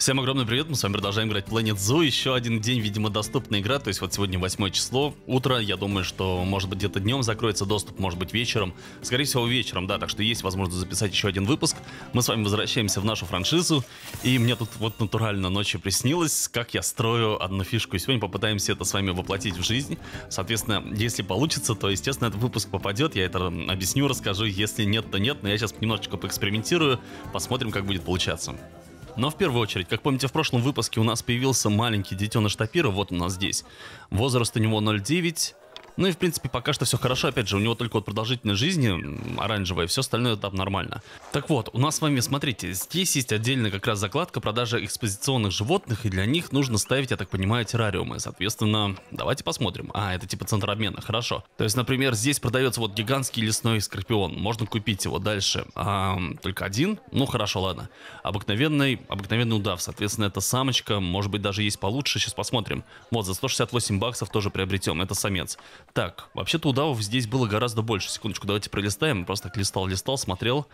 Всем огромный привет, мы с вами продолжаем играть Planet Zoo. Еще один день, видимо, доступна игра, то есть вот сегодня 8 число, утро, я думаю, что может быть где-то днем закроется доступ, может быть вечером. Скорее всего вечером, да, так что есть возможность записать еще один выпуск. Мы с вами возвращаемся в нашу франшизу, и мне тут вот натурально ночью приснилось, как я строю одну фишку, и сегодня попытаемся это с вами воплотить в жизнь. Соответственно, если получится, то, естественно, этот выпуск попадет, я это объясню, расскажу, если нет, то нет, но я сейчас немножечко поэкспериментирую, посмотрим, как будет получаться. Но в первую очередь, как помните, в прошлом выпуске у нас появился маленький детеныш Тапира, вот у нас здесь. Возраст у него 0,9, ну и, в принципе, пока что все хорошо. Опять же, у него только вот продолжительность жизни оранжевая, все остальное там нормально. Так вот, у нас с вами, смотрите, здесь есть отдельная как раз закладка продажи экспозиционных животных, и для них нужно ставить, я так понимаю, террариумы. Соответственно, давайте посмотрим. А, это типа центр обмена, хорошо. То есть, например, здесь продается вот гигантский лесной скорпион. Можно купить его дальше. А, только один? Ну, хорошо, ладно. Обыкновенный, обыкновенный удав. Соответственно, это самочка. Может быть, даже есть получше. Сейчас посмотрим. Вот, за 168 баксов тоже приобретем. Это самец. Так, вообще-то удавов здесь было гораздо больше. Секундочку, давайте пролистаем. Просто так листал, листал, смотрел.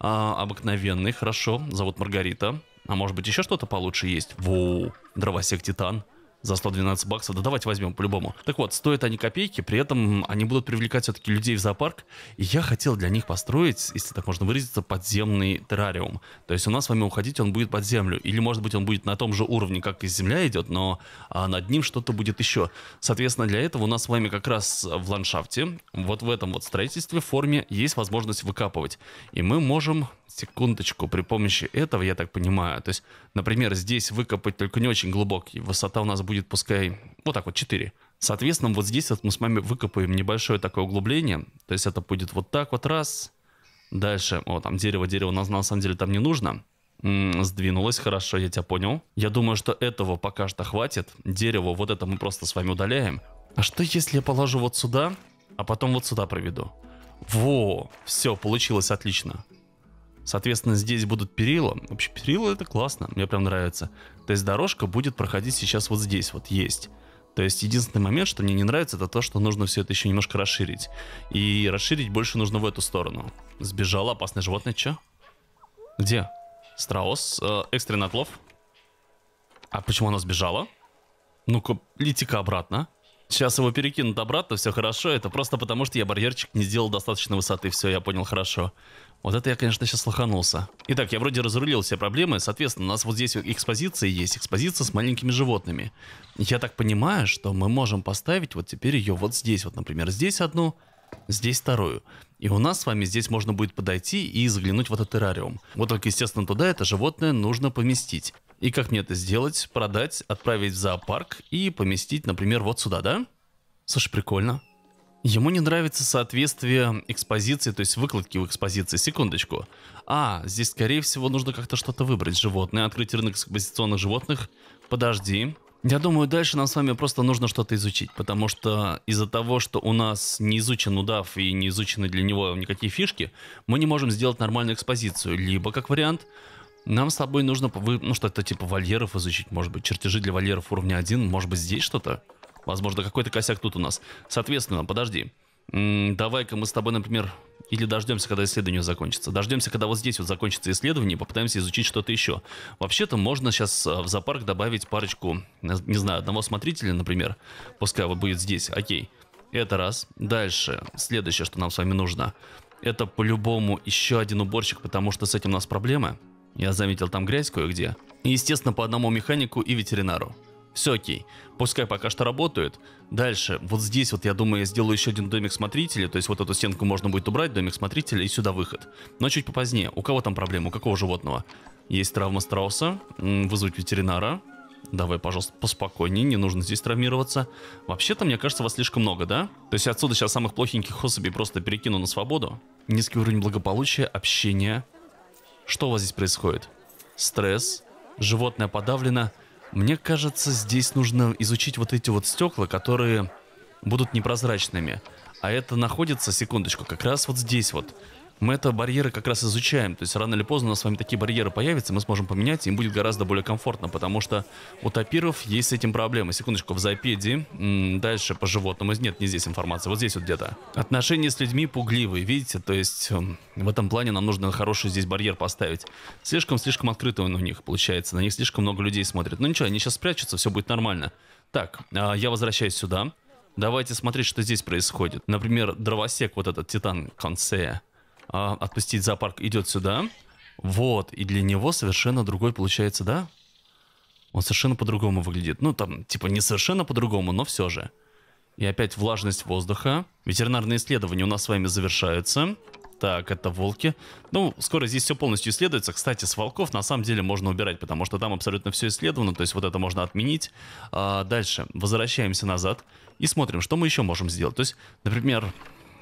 А, обыкновенный, хорошо. Зовут Маргарита. А может быть еще что-то получше есть? Воу, дровосек Титан за 112 баксов. Да давайте возьмем по-любому. Так вот, стоят они копейки, при этом они будут привлекать все-таки людей в зоопарк. И я хотел для них построить, если так можно выразиться, подземный террариум. То есть у нас с вами уходить он будет под землю. Или может быть он будет на том же уровне, как и земля идет, но а, над ним что-то будет еще. Соответственно, для этого у нас с вами как раз в ландшафте, вот в этом вот строительстве, форме, есть возможность выкапывать. И мы можем секундочку, при помощи этого, я так понимаю, то есть, например, здесь выкопать только не очень глубокий, высота у нас будет пускай вот так вот 4. Соответственно, вот здесь вот мы с вами выкопаем небольшое такое углубление, то есть это будет вот так вот раз, дальше, о, там дерево, дерево нас на самом деле там не нужно, сдвинулось, хорошо, я тебя понял. Я думаю, что этого пока что хватит, дерево вот это мы просто с вами удаляем. А что если я положу вот сюда, а потом вот сюда проведу? Во, все, получилось отлично. Соответственно, здесь будут перила. Вообще, перила это классно, мне прям нравится. То есть дорожка будет проходить сейчас вот здесь, вот есть. То есть единственный момент, что мне не нравится, это то, что нужно все это еще немножко расширить. И расширить больше нужно в эту сторону. Сбежало опасное животное, че? Где? Страус, э, экстренный отлов. А почему оно сбежало? Ну-ка, лети-ка обратно. Сейчас его перекинут обратно, все хорошо. Это просто потому, что я барьерчик не сделал достаточно высоты. Все, я понял, хорошо. Вот это я, конечно, сейчас лоханулся. Итак, я вроде разрулил все проблемы. Соответственно, у нас вот здесь экспозиция есть. Экспозиция с маленькими животными. Я так понимаю, что мы можем поставить вот теперь ее вот здесь. Вот, например, здесь одну здесь вторую. И у нас с вами здесь можно будет подойти и заглянуть в этот террариум. Вот только, естественно, туда это животное нужно поместить. И как мне это сделать? Продать, отправить в зоопарк и поместить, например, вот сюда, да? Слушай, прикольно. Ему не нравится соответствие экспозиции, то есть выкладки в экспозиции. Секундочку. А, здесь, скорее всего, нужно как-то что-то выбрать. Животное, открыть рынок экспозиционных животных. Подожди. Я думаю, дальше нам с вами просто нужно что-то изучить, потому что из-за того, что у нас не изучен удав и не изучены для него никакие фишки, мы не можем сделать нормальную экспозицию. Либо, как вариант, нам с тобой нужно ну, что-то типа вольеров изучить, может быть, чертежи для вольеров уровня 1, может быть, здесь что-то? Возможно, какой-то косяк тут у нас. Соответственно, подожди. Давай-ка мы с тобой, например, или дождемся, когда исследование закончится? Дождемся, когда вот здесь вот закончится исследование, попытаемся изучить что-то еще. Вообще-то можно сейчас э, в зоопарк добавить парочку, не знаю, одного смотрителя, например. Пускай вот будет здесь, окей. Это раз. Дальше. Следующее, что нам с вами нужно. Это по-любому еще один уборщик, потому что с этим у нас проблемы. Я заметил там грязь кое-где. И, естественно, по одному механику и ветеринару. Все окей. Пускай пока что работают. Дальше, вот здесь вот, я думаю, я сделаю еще один домик смотрителя. То есть вот эту стенку можно будет убрать, домик смотрителя, и сюда выход. Но чуть попозднее. У кого там проблема? У какого животного? Есть травма страуса. Вызвать ветеринара. Давай, пожалуйста, поспокойнее, не нужно здесь травмироваться. Вообще-то, мне кажется, вас слишком много, да? То есть отсюда сейчас самых плохеньких особей просто перекину на свободу? Низкий уровень благополучия, общение. Что у вас здесь происходит? Стресс. Животное подавлено. Мне кажется, здесь нужно изучить вот эти вот стекла, которые будут непрозрачными. А это находится, секундочку, как раз вот здесь вот мы это барьеры как раз изучаем. То есть рано или поздно у нас с вами такие барьеры появятся, мы сможем поменять, им будет гораздо более комфортно, потому что у топиров есть с этим проблемы. Секундочку, в Зайпеде, дальше по животному, нет, не здесь информация, вот здесь вот где-то. Отношения с людьми пугливые, видите, то есть эм, в этом плане нам нужно хороший здесь барьер поставить. Слишком-слишком открыто он у них получается, на них слишком много людей смотрит. Ну ничего, они сейчас спрячутся, все будет нормально. Так, а, я возвращаюсь сюда. Давайте смотреть, что здесь происходит. Например, дровосек, вот этот Титан Консея а, отпустить зоопарк идет сюда. Вот, и для него совершенно другой получается, да? Он совершенно по-другому выглядит. Ну, там, типа, не совершенно по-другому, но все же. И опять влажность воздуха. Ветеринарные исследования у нас с вами завершаются. Так, это волки. Ну, скоро здесь все полностью исследуется. Кстати, с волков на самом деле можно убирать, потому что там абсолютно все исследовано, то есть вот это можно отменить. А дальше возвращаемся назад и смотрим, что мы еще можем сделать. То есть, например,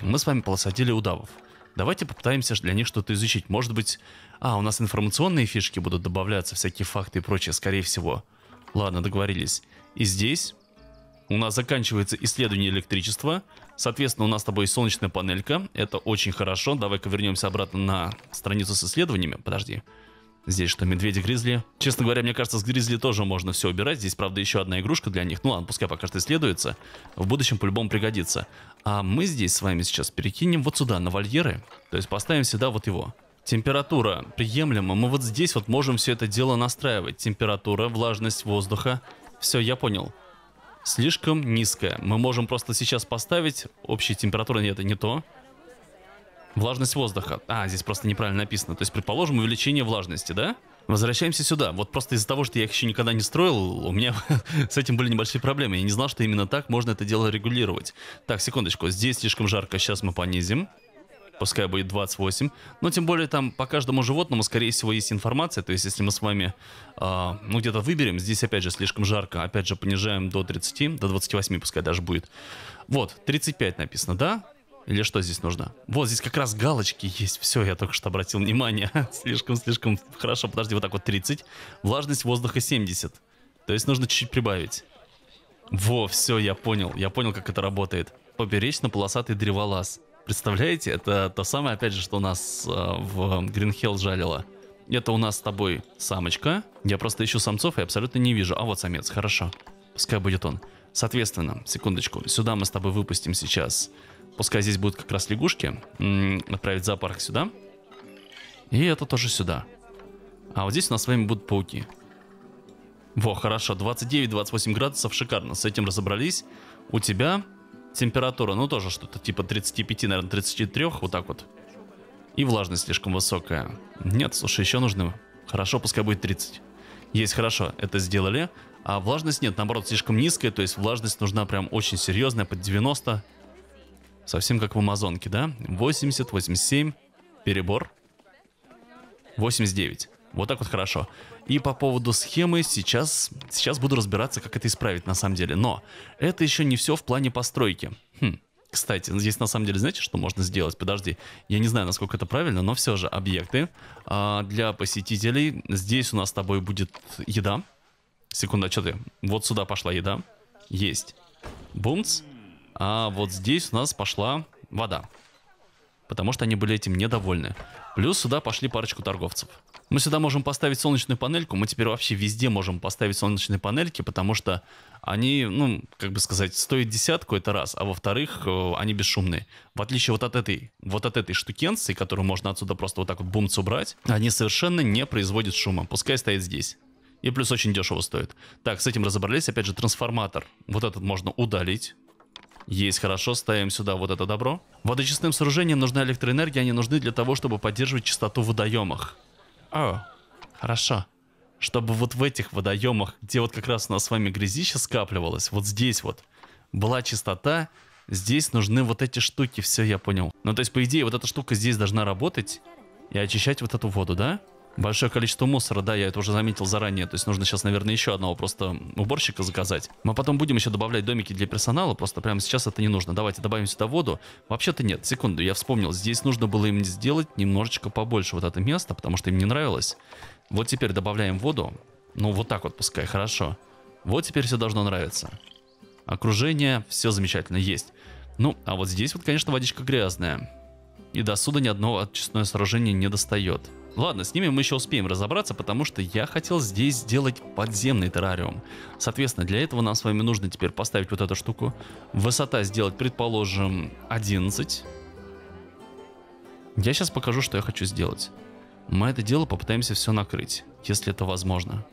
мы с вами посадили удавов. Давайте попытаемся для них что-то изучить. Может быть... А, у нас информационные фишки будут добавляться, всякие факты и прочее, скорее всего. Ладно, договорились. И здесь у нас заканчивается исследование электричества. Соответственно, у нас с тобой солнечная панелька. Это очень хорошо. Давай-ка вернемся обратно на страницу с исследованиями. Подожди. Подожди. Здесь что, медведи, гризли? Честно говоря, мне кажется, с гризли тоже можно все убирать. Здесь, правда, еще одна игрушка для них. Ну ладно, пускай пока что исследуется. В будущем по-любому пригодится. А мы здесь с вами сейчас перекинем вот сюда, на вольеры. То есть поставим сюда вот его. Температура приемлема. Мы вот здесь вот можем все это дело настраивать. Температура, влажность воздуха. Все, я понял. Слишком низкая. Мы можем просто сейчас поставить. Общая температура, нет, это не то. Влажность воздуха. А, здесь просто неправильно написано. То есть, предположим, увеличение влажности, да? Возвращаемся сюда. Вот просто из-за того, что я их еще никогда не строил, у меня с этим были небольшие проблемы. Я не знал, что именно так можно это дело регулировать. Так, секундочку. Здесь слишком жарко. Сейчас мы понизим. Пускай будет 28. Но тем более там по каждому животному, скорее всего, есть информация. То есть, если мы с вами, э, ну, где-то выберем, здесь, опять же, слишком жарко. Опять же, понижаем до 30, до 28 пускай даже будет. Вот, 35 написано, да? Или что здесь нужно? Вот здесь как раз галочки есть. Все, я только что обратил внимание. Слишком-слишком хорошо. Подожди, вот так вот 30. Влажность воздуха 70. То есть нужно чуть-чуть прибавить. Во, все, я понял. Я понял, как это работает. Поперечно-полосатый древолаз. Представляете? Это то самое, опять же, что у нас э, в Гринхелл жалило. Это у нас с тобой самочка. Я просто ищу самцов и абсолютно не вижу. А вот самец, хорошо. Пускай будет он. Соответственно, секундочку, сюда мы с тобой выпустим сейчас Пускай здесь будут как раз лягушки. Отправить зоопарк сюда. И это тоже сюда. А вот здесь у нас с вами будут пауки. Во, хорошо. 29-28 градусов. Шикарно. С этим разобрались. У тебя температура, ну тоже что-то типа 35, наверное, 33. Вот так вот. И влажность слишком высокая. Нет, слушай, еще нужно... Хорошо, пускай будет 30. Есть, хорошо. Это сделали. А влажность нет, наоборот, слишком низкая, то есть влажность нужна прям очень серьезная, под 90. Совсем как в Амазонке, да? 80, 87, перебор. 89. Вот так вот хорошо. И по поводу схемы сейчас, сейчас буду разбираться, как это исправить на самом деле. Но это еще не все в плане постройки. Хм. Кстати, ну здесь на самом деле, знаете, что можно сделать? Подожди, я не знаю, насколько это правильно, но все же объекты а, для посетителей. Здесь у нас с тобой будет еда. Секунда, что ты? Вот сюда пошла еда. Есть. Бумц. А вот здесь у нас пошла вода. Потому что они были этим недовольны. Плюс сюда пошли парочку торговцев. Мы сюда можем поставить солнечную панельку. Мы теперь вообще везде можем поставить солнечные панельки, потому что они, ну, как бы сказать, стоят десятку, это раз. А во-вторых, э, они бесшумные. В отличие вот от этой, вот от этой штукенции, которую можно отсюда просто вот так вот бумц убрать, они совершенно не производят шума. Пускай стоит здесь. И плюс очень дешево стоит. Так, с этим разобрались. Опять же, трансформатор. Вот этот можно удалить. Есть, хорошо, ставим сюда вот это добро. Водочистным сооружениям нужна электроэнергия, они нужны для того, чтобы поддерживать частоту в водоемах. О, а, хорошо. Чтобы вот в этих водоемах, где вот как раз у нас с вами грязище скапливалось, вот здесь вот, была чистота, здесь нужны вот эти штуки, все, я понял. Ну, то есть, по идее, вот эта штука здесь должна работать и очищать вот эту воду, да? Да. Большое количество мусора, да, я это уже заметил заранее. То есть нужно сейчас, наверное, еще одного просто уборщика заказать. Мы потом будем еще добавлять домики для персонала, просто прямо сейчас это не нужно. Давайте добавим сюда воду. Вообще-то нет, секунду, я вспомнил. Здесь нужно было им сделать немножечко побольше вот это место, потому что им не нравилось. Вот теперь добавляем воду. Ну, вот так вот пускай, хорошо. Вот теперь все должно нравиться. Окружение, все замечательно, есть. Ну, а вот здесь вот, конечно, водичка грязная. И до суда ни одно очистное сооружение не достает. Ладно, с ними мы еще успеем разобраться, потому что я хотел здесь сделать подземный террариум. Соответственно, для этого нам с вами нужно теперь поставить вот эту штуку. Высота сделать, предположим, 11. Я сейчас покажу, что я хочу сделать. Мы это дело попытаемся все накрыть, если это возможно.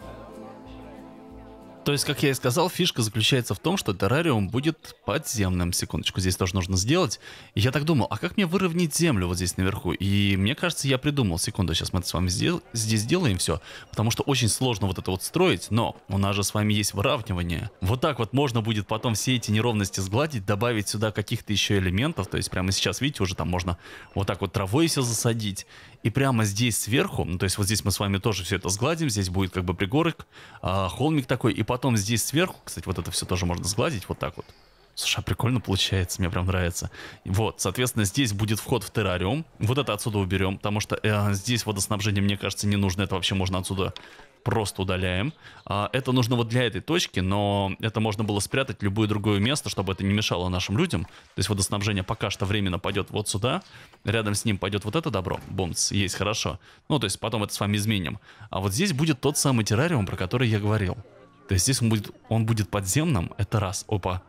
То есть, как я и сказал, фишка заключается в том, что террариум будет подземным. Секундочку, здесь тоже нужно сделать. И я так думал, а как мне выровнять землю вот здесь наверху? И мне кажется, я придумал. Секунду, сейчас мы это с вами сдел здесь сделаем все. Потому что очень сложно вот это вот строить, но у нас же с вами есть выравнивание. Вот так вот можно будет потом все эти неровности сгладить, добавить сюда каких-то еще элементов. То есть, прямо сейчас, видите, уже там можно вот так вот травой все засадить и прямо здесь сверху, ну, то есть вот здесь мы с вами тоже все это сгладим, здесь будет как бы пригорок, а, холмик такой, и потом здесь сверху, кстати, вот это все тоже можно сгладить вот так вот, Слушай, а прикольно получается, мне прям нравится. Вот, соответственно, здесь будет вход в террариум. Вот это отсюда уберем, потому что э, здесь водоснабжение, мне кажется, не нужно. Это вообще можно отсюда просто удаляем. Э, это нужно вот для этой точки, но это можно было спрятать в любое другое место, чтобы это не мешало нашим людям. То есть водоснабжение пока что временно пойдет вот сюда. Рядом с ним пойдет вот это добро. Бомц, есть, хорошо. Ну, то есть потом это с вами изменим. А вот здесь будет тот самый террариум, про который я говорил. То есть здесь он будет, он будет подземным, это раз. Опа. Опа.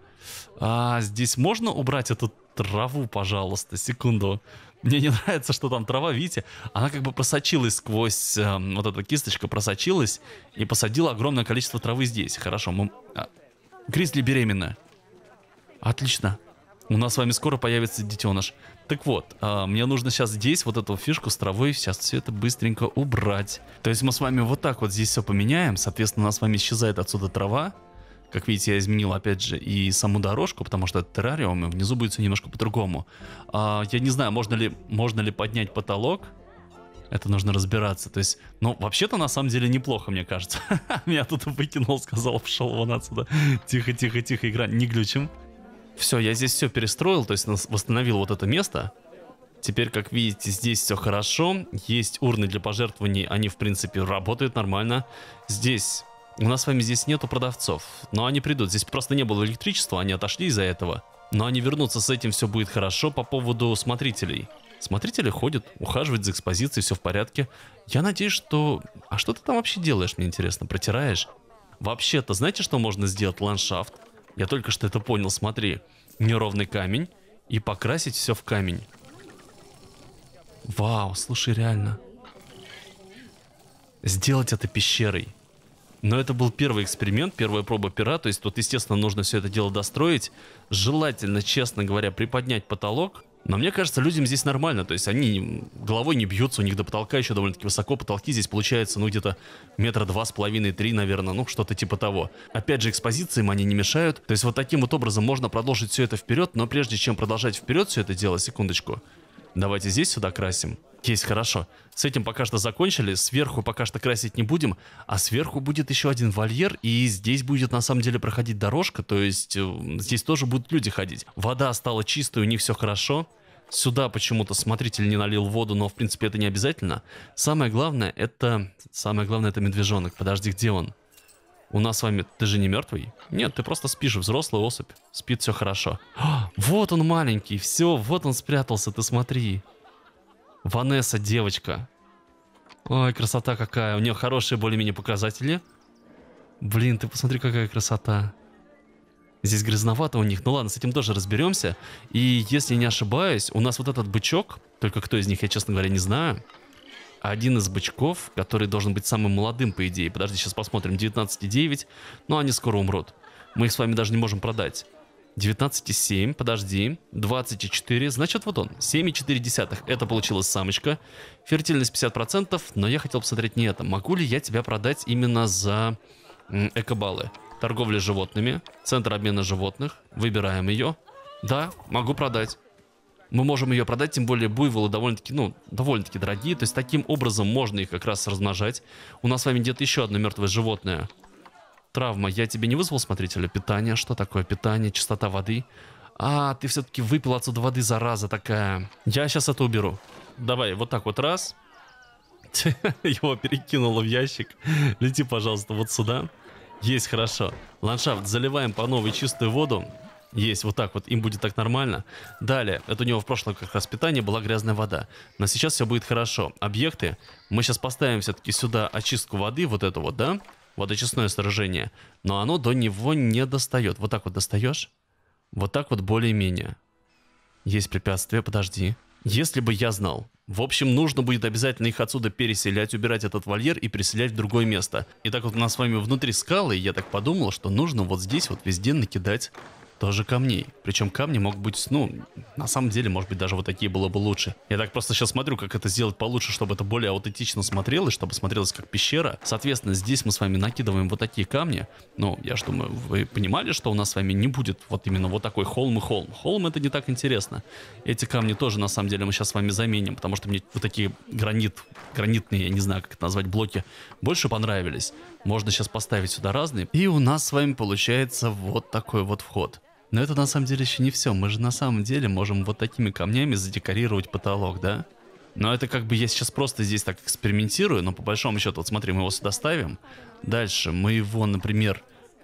А здесь можно убрать эту траву, пожалуйста, секунду. Мне не нравится, что там трава, видите, она как бы просочилась сквозь, э, вот эта кисточка просочилась и посадила огромное количество травы здесь. Хорошо, мы... А, Гризли беременна. Отлично. У нас с вами скоро появится детеныш. Так вот, э, мне нужно сейчас здесь вот эту фишку с травой, сейчас все это быстренько убрать. То есть мы с вами вот так вот здесь все поменяем, соответственно у нас с вами исчезает отсюда трава, как видите, я изменил, опять же, и саму дорожку, потому что это террариум, и внизу будет все немножко по-другому. А, я не знаю, можно ли, можно ли поднять потолок, это нужно разбираться. То есть, ну, вообще-то, на самом деле, неплохо, мне кажется. Меня тут выкинул, сказал, пошел вон отсюда. Тихо, тихо, тихо, игра, не глючим. Все, я здесь все перестроил, то есть восстановил вот это место. Теперь, как видите, здесь все хорошо. Есть урны для пожертвований, они, в принципе, работают нормально. Здесь у нас с вами здесь нету продавцов, но они придут. Здесь просто не было электричества, они отошли из-за этого. Но они вернутся, с этим все будет хорошо по поводу смотрителей. Смотрители ходят, ухаживают за экспозицией, все в порядке. Я надеюсь, что... А что ты там вообще делаешь, мне интересно, протираешь? Вообще-то, знаете, что можно сделать ландшафт? Я только что это понял, смотри. Неровный камень и покрасить все в камень. Вау, слушай, реально. Сделать это пещерой. Но это был первый эксперимент, первая проба пера, то есть тут, естественно, нужно все это дело достроить. Желательно, честно говоря, приподнять потолок. Но мне кажется, людям здесь нормально, то есть они головой не бьются, у них до потолка еще довольно-таки высоко, потолки здесь получается, ну, где-то метра два с половиной, три, наверное, ну, что-то типа того. Опять же, экспозициям они не мешают, то есть вот таким вот образом можно продолжить все это вперед, но прежде чем продолжать вперед все это дело, секундочку, Давайте здесь сюда красим. Есть, хорошо. С этим пока что закончили. Сверху пока что красить не будем. А сверху будет еще один вольер. И здесь будет на самом деле проходить дорожка. То есть э, здесь тоже будут люди ходить. Вода стала чистой, у них все хорошо. Сюда почему-то смотритель не налил воду, но в принципе это не обязательно. Самое главное это... Самое главное это медвежонок. Подожди, где он? у нас с вами... Ты же не мертвый? Нет, ты просто спишь, взрослый особь. Спит, все хорошо. А, вот он маленький, все, вот он спрятался, ты смотри. Ванесса, девочка. Ой, красота какая. У нее хорошие более-менее показатели. Блин, ты посмотри, какая красота. Здесь грязновато у них. Ну ладно, с этим тоже разберемся. И если не ошибаюсь, у нас вот этот бычок, только кто из них, я, честно говоря, не знаю один из бычков, который должен быть самым молодым, по идее. Подожди, сейчас посмотрим. 19,9. Но ну, они скоро умрут. Мы их с вами даже не можем продать. 19,7, подожди, 24, значит вот он, 7,4, это получилась самочка, фертильность 50%, но я хотел посмотреть не это, могу ли я тебя продать именно за экобаллы, торговля животными, центр обмена животных, выбираем ее, да, могу продать, мы можем ее продать, тем более буйволы довольно-таки, ну, довольно-таки дорогие. То есть таким образом можно их как раз размножать. У нас с вами где-то еще одно мертвое животное. Травма. Я тебе не вызвал смотрителя? Питание. Что такое питание? Чистота воды. А, ты все-таки выпил отсюда воды, зараза такая. Я сейчас это уберу. Давай, вот так вот раз. Его перекинуло в ящик. Лети, пожалуйста, вот сюда. Есть, хорошо. Ландшафт заливаем по новой чистую воду есть вот так вот, им будет так нормально. Далее, это у него в прошлом как раз питание была грязная вода. Но сейчас все будет хорошо. Объекты, мы сейчас поставим все-таки сюда очистку воды, вот эту вот, да? Водочистное сражение. Но оно до него не достает. Вот так вот достаешь. Вот так вот более-менее. Есть препятствие. подожди. Если бы я знал. В общем, нужно будет обязательно их отсюда переселять, убирать этот вольер и переселять в другое место. И так вот у нас с вами внутри скалы, я так подумал, что нужно вот здесь вот везде накидать тоже камней. Причем камни могут быть, ну, на самом деле, может быть, даже вот такие было бы лучше. Я так просто сейчас смотрю, как это сделать получше, чтобы это более аутентично смотрелось, чтобы смотрелось как пещера. Соответственно, здесь мы с вами накидываем вот такие камни. Ну, я же думаю, вы понимали, что у нас с вами не будет вот именно вот такой холм и холм. Холм это не так интересно. Эти камни тоже, на самом деле, мы сейчас с вами заменим, потому что мне вот такие гранит, гранитные, я не знаю, как это назвать, блоки, больше понравились. Можно сейчас поставить сюда разные. И у нас с вами получается вот такой вот вход. Но это на самом деле еще не все. Мы же на самом деле можем вот такими камнями задекорировать потолок, да? Но это как бы я сейчас просто здесь так экспериментирую, но по большому счету, вот смотри, мы его сюда ставим. Дальше мы его, например,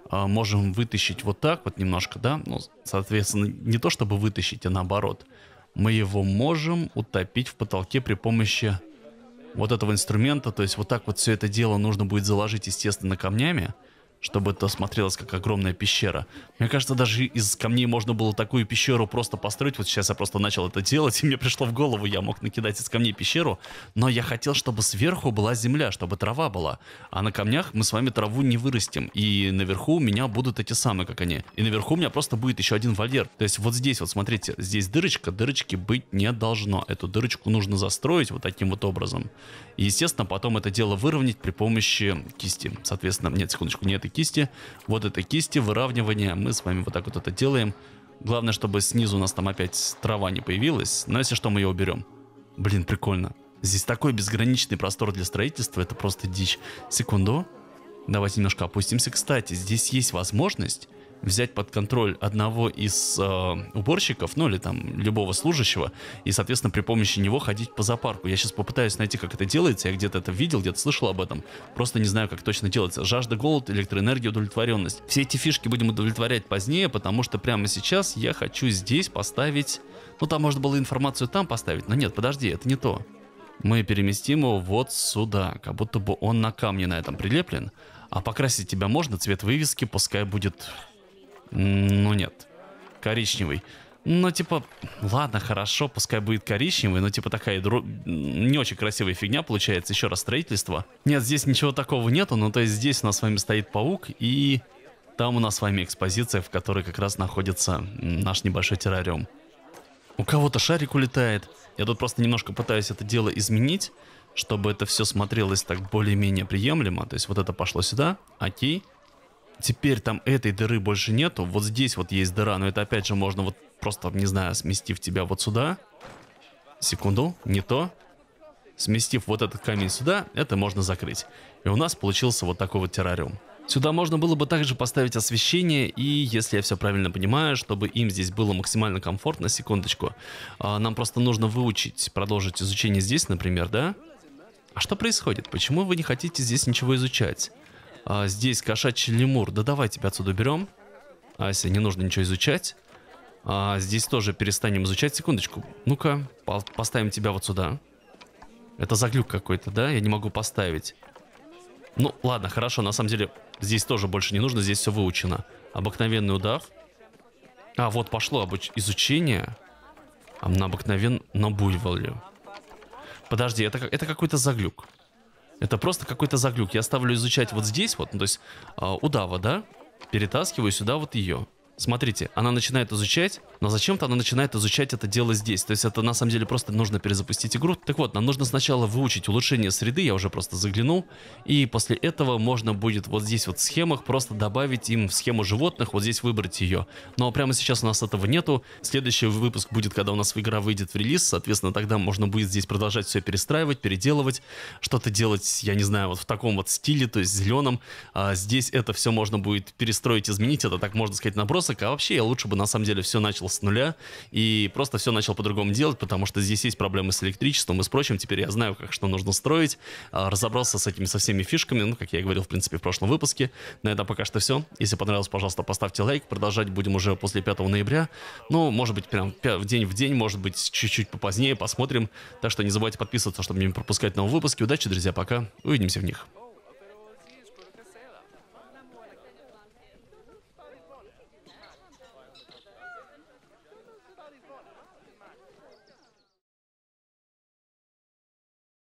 а, можем вытащить вот так вот немножко, да? Ну, соответственно, не то чтобы вытащить, а наоборот. Мы его можем утопить в потолке при помощи вот этого инструмента. То есть вот так вот все это дело нужно будет заложить, естественно, камнями чтобы это смотрелось как огромная пещера. Мне кажется, даже из камней можно было такую пещеру просто построить. Вот сейчас я просто начал это делать, и мне пришло в голову, я мог накидать из камней пещеру, но я хотел, чтобы сверху была земля, чтобы трава была. А на камнях мы с вами траву не вырастим, и наверху у меня будут эти самые, как они. И наверху у меня просто будет еще один вольер. То есть вот здесь, вот смотрите, здесь дырочка, дырочки быть не должно. Эту дырочку нужно застроить вот таким вот образом. И, естественно, потом это дело выровнять при помощи кисти. Соответственно, нет, секундочку, не этой кисти, вот этой кисти, выравнивание. Мы с вами вот так вот это делаем. Главное, чтобы снизу у нас там опять трава не появилась, но если что, мы ее уберем. Блин, прикольно. Здесь такой безграничный простор для строительства, это просто дичь. Секунду. Давайте немножко опустимся. Кстати, здесь есть возможность взять под контроль одного из э, уборщиков, ну или там любого служащего, и, соответственно, при помощи него ходить по зоопарку. Я сейчас попытаюсь найти, как это делается, я где-то это видел, где-то слышал об этом, просто не знаю, как точно делается. Жажда, голод, электроэнергия, удовлетворенность. Все эти фишки будем удовлетворять позднее, потому что прямо сейчас я хочу здесь поставить... Ну, там можно было информацию там поставить, но нет, подожди, это не то. Мы переместим его вот сюда, как будто бы он на камне на этом прилеплен. А покрасить тебя можно, цвет вывески пускай будет ну нет, коричневый. Ну, типа, ладно, хорошо, пускай будет коричневый, но, типа, такая дру... не очень красивая фигня получается. Еще раз строительство. Нет, здесь ничего такого нету, ну, то есть здесь у нас с вами стоит паук, и там у нас с вами экспозиция, в которой как раз находится наш небольшой террариум. У кого-то шарик улетает. Я тут просто немножко пытаюсь это дело изменить, чтобы это все смотрелось так более-менее приемлемо. То есть вот это пошло сюда, окей теперь там этой дыры больше нету. Вот здесь вот есть дыра, но это опять же можно вот просто, не знаю, сместив тебя вот сюда. Секунду, не то. Сместив вот этот камень сюда, это можно закрыть. И у нас получился вот такой вот террариум. Сюда можно было бы также поставить освещение, и если я все правильно понимаю, чтобы им здесь было максимально комфортно, секундочку, а, нам просто нужно выучить, продолжить изучение здесь, например, да? А что происходит? Почему вы не хотите здесь ничего изучать? А, здесь кошачий лемур. Да давай тебя отсюда берем. Ася, не нужно ничего изучать. А, здесь тоже перестанем изучать. Секундочку. Ну-ка, по поставим тебя вот сюда. Это заглюк какой-то, да? Я не могу поставить. Ну, ладно, хорошо. На самом деле, здесь тоже больше не нужно. Здесь все выучено. Обыкновенный удав. А, вот пошло обуч изучение. А на обыкновен... На буйволе. Подожди, это, это какой-то заглюк. Это просто какой-то заглюк. Я ставлю изучать вот здесь вот, ну, то есть а, удава, да? Перетаскиваю сюда вот ее. Смотрите, она начинает изучать, но зачем-то она начинает изучать это дело здесь. То есть это на самом деле просто нужно перезапустить игру. Так вот, нам нужно сначала выучить улучшение среды, я уже просто заглянул. И после этого можно будет вот здесь вот в схемах просто добавить им в схему животных, вот здесь выбрать ее. Но ну, а прямо сейчас у нас этого нету. Следующий выпуск будет, когда у нас игра выйдет в релиз. Соответственно, тогда можно будет здесь продолжать все перестраивать, переделывать, что-то делать, я не знаю, вот в таком вот стиле, то есть зеленом. А здесь это все можно будет перестроить, изменить. Это так можно сказать наброс набросок, а вообще я лучше бы на самом деле все начал с нуля и просто все начал по-другому делать, потому что здесь есть проблемы с электричеством и с прочим. Теперь я знаю, как что нужно строить, а, разобрался с этими со всеми фишками, ну, как я и говорил, в принципе, в прошлом выпуске. На этом пока что все. Если понравилось, пожалуйста, поставьте лайк. Продолжать будем уже после 5 ноября. Ну, может быть, прям в день в день, может быть, чуть-чуть попозднее, посмотрим. Так что не забывайте подписываться, чтобы не пропускать новые выпуски. Удачи, друзья, пока. Увидимся в них.